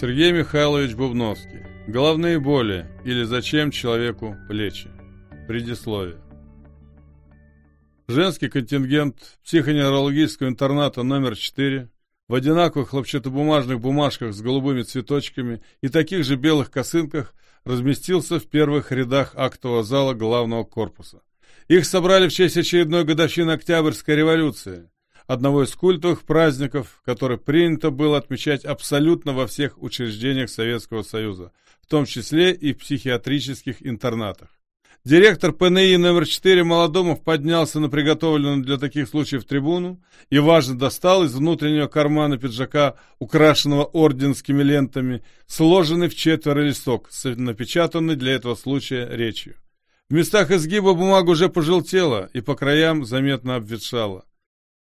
Сергей Михайлович Бубновский. Головные боли или зачем человеку плечи. Предисловие. Женский контингент психоневрологического интерната номер 4 в одинаковых хлопчатобумажных бумажках с голубыми цветочками и таких же белых косынках разместился в первых рядах актового зала главного корпуса. Их собрали в честь очередной годовщины Октябрьской революции одного из культовых праздников, который принято было отмечать абсолютно во всех учреждениях Советского Союза, в том числе и в психиатрических интернатах. Директор ПНИ номер 4 Молодомов поднялся на приготовленную для таких случаев трибуну и, важно, достал из внутреннего кармана пиджака, украшенного орденскими лентами, сложенный в четверо листок с напечатанной для этого случая речью. В местах изгиба бумага уже пожелтела и по краям заметно обветшала.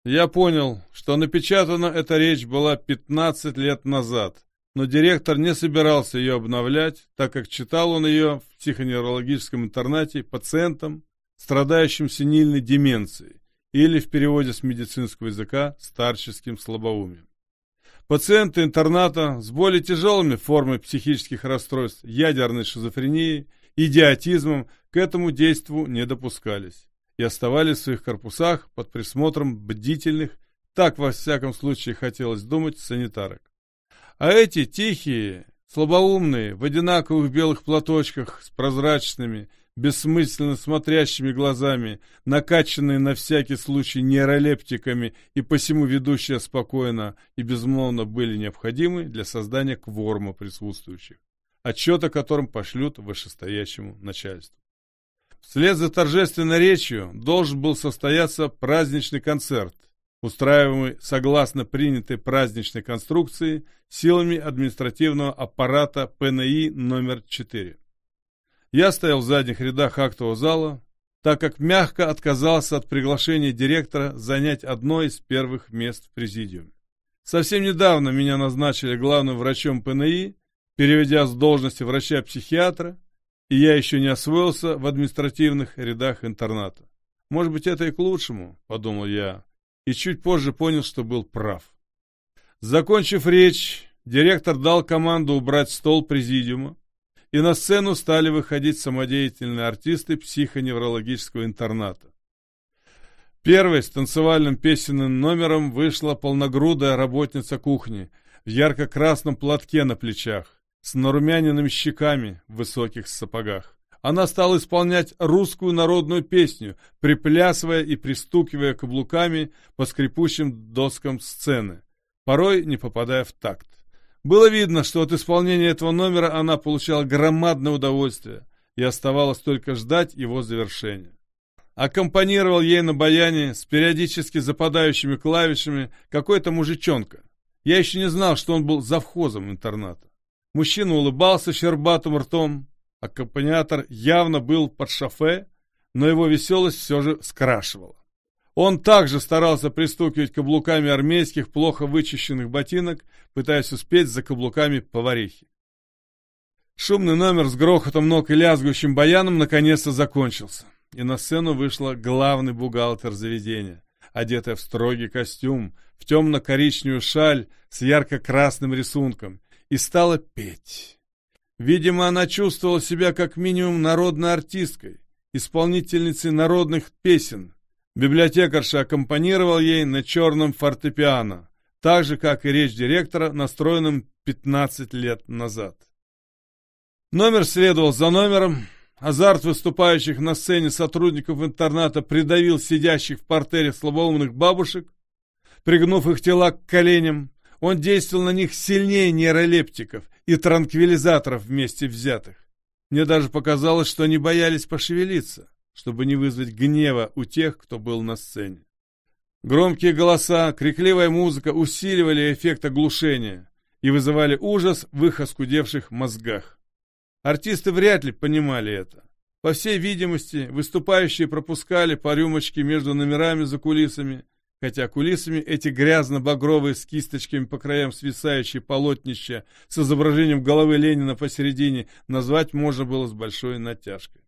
Я понял, что напечатана эта речь была 15 лет назад, но директор не собирался ее обновлять, так как читал он ее в психоневрологическом интернате пациентам, страдающим синильной деменцией или в переводе с медицинского языка старческим слабоумием. Пациенты интерната с более тяжелыми формами психических расстройств, ядерной шизофренией, идиотизмом к этому действу не допускались и оставались в своих корпусах под присмотром бдительных, так во всяком случае хотелось думать, санитарок. А эти тихие, слабоумные, в одинаковых белых платочках с прозрачными, бессмысленно смотрящими глазами, накачанные на всякий случай нейролептиками и посему ведущие спокойно и безмолвно были необходимы для создания кворма присутствующих, отчет о котором пошлют вышестоящему начальству. Вслед за торжественной речью должен был состояться праздничный концерт, устраиваемый согласно принятой праздничной конструкции силами административного аппарата ПНИ номер 4. Я стоял в задних рядах актового зала, так как мягко отказался от приглашения директора занять одно из первых мест в президиуме. Совсем недавно меня назначили главным врачом ПНИ, переведя с должности врача-психиатра и я еще не освоился в административных рядах интерната. Может быть, это и к лучшему, подумал я, и чуть позже понял, что был прав. Закончив речь, директор дал команду убрать стол президиума, и на сцену стали выходить самодеятельные артисты психоневрологического интерната. Первой с танцевальным песенным номером вышла полногрудая работница кухни в ярко-красном платке на плечах с нарумяненными щеками в высоких сапогах. Она стала исполнять русскую народную песню, приплясывая и пристукивая каблуками по скрипучим доскам сцены, порой не попадая в такт. Было видно, что от исполнения этого номера она получала громадное удовольствие, и оставалось только ждать его завершения. Аккомпанировал ей на баяне с периодически западающими клавишами какой-то мужичонка. Я еще не знал, что он был завхозом интерната. Мужчина улыбался щербатым ртом. Аккомпаниатор явно был под шофе, но его веселость все же скрашивала. Он также старался пристукивать каблуками армейских, плохо вычищенных ботинок, пытаясь успеть за каблуками поварихи. Шумный номер с грохотом ног и лязгущим баяном наконец-то закончился, и на сцену вышла главный бухгалтер заведения, одетая в строгий костюм, в темно-коричневую шаль с ярко-красным рисунком и стала петь. Видимо, она чувствовала себя как минимум народной артисткой, исполнительницей народных песен. Библиотекарша аккомпанировал ей на черном фортепиано, так же, как и речь директора, настроенным 15 лет назад. Номер следовал за номером. Азарт выступающих на сцене сотрудников интерната придавил сидящих в портере слабоумных бабушек, пригнув их тела к коленям. Он действовал на них сильнее нейролептиков и транквилизаторов вместе взятых. Мне даже показалось, что они боялись пошевелиться, чтобы не вызвать гнева у тех, кто был на сцене. Громкие голоса, крикливая музыка усиливали эффект оглушения и вызывали ужас в их оскудевших мозгах. Артисты вряд ли понимали это. По всей видимости, выступающие пропускали по рюмочке между номерами за кулисами хотя кулисами эти грязно-багровые с кисточками по краям свисающие полотнища с изображением головы Ленина посередине назвать можно было с большой натяжкой.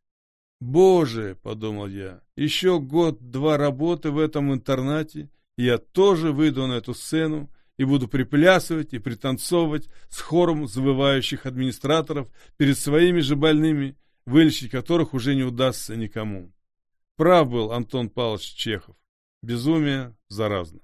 «Боже!» — подумал я, — «еще год-два работы в этом интернате, и я тоже выйду на эту сцену и буду приплясывать и пританцовывать с хором завывающих администраторов перед своими же больными, вылечить которых уже не удастся никому». Прав был Антон Павлович Чехов. Безумие заразно.